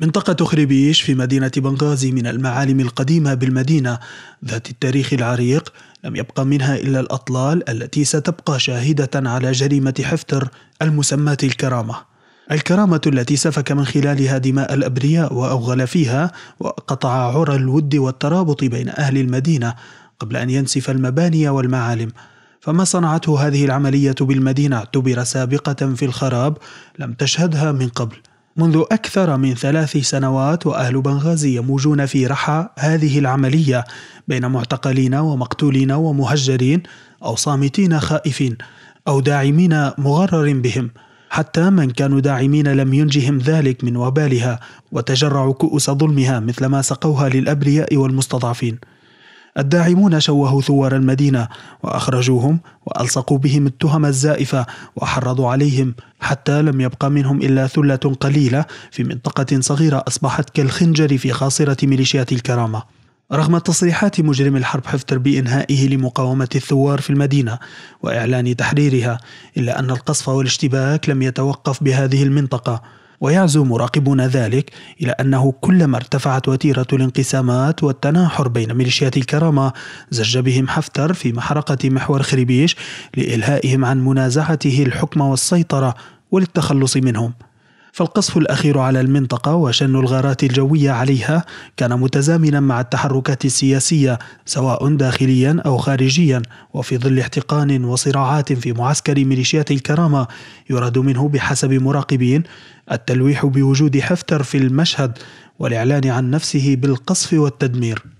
منطقة خريبيش في مدينة بنغازي من المعالم القديمة بالمدينة ذات التاريخ العريق لم يبقى منها إلا الأطلال التي ستبقى شاهدة على جريمة حفتر المسماة الكرامة الكرامة التي سفك من خلالها دماء الأبرياء وأوغل فيها وقطع عرى الود والترابط بين أهل المدينة قبل أن ينسف المباني والمعالم فما صنعته هذه العملية بالمدينة اعتبر سابقة في الخراب لم تشهدها من قبل منذ أكثر من ثلاث سنوات وأهل بنغازي يموجون في رحى هذه العملية بين معتقلين ومقتولين ومهجرين أو صامتين خائفين أو داعمين مغرر بهم حتى من كانوا داعمين لم ينجهم ذلك من وبالها وتجرعوا كؤوس ظلمها مثلما سقوها للأبرياء والمستضعفين الداعمون شوهوا ثوار المدينة وأخرجوهم وألصقوا بهم التهم الزائفة وحرضوا عليهم حتى لم يبقى منهم إلا ثلة قليلة في منطقة صغيرة أصبحت كالخنجر في خاصرة ميليشيات الكرامة رغم تصريحات مجرم الحرب حفتر بإنهائه لمقاومة الثوار في المدينة وإعلان تحريرها إلا أن القصف والاشتباك لم يتوقف بهذه المنطقة ويعزو مراقبون ذلك إلى أنه كلما ارتفعت وتيرة الانقسامات والتناحر بين ميليشيات الكرامة زج بهم حفتر في محرقة محور خريبيش لإلهائهم عن منازعته الحكم والسيطرة وللتخلص منهم فالقصف الأخير على المنطقة وشن الغارات الجوية عليها كان متزامنا مع التحركات السياسية سواء داخليا أو خارجيا وفي ظل احتقان وصراعات في معسكر ميليشيات الكرامة يراد منه بحسب مراقبين التلويح بوجود حفتر في المشهد والإعلان عن نفسه بالقصف والتدمير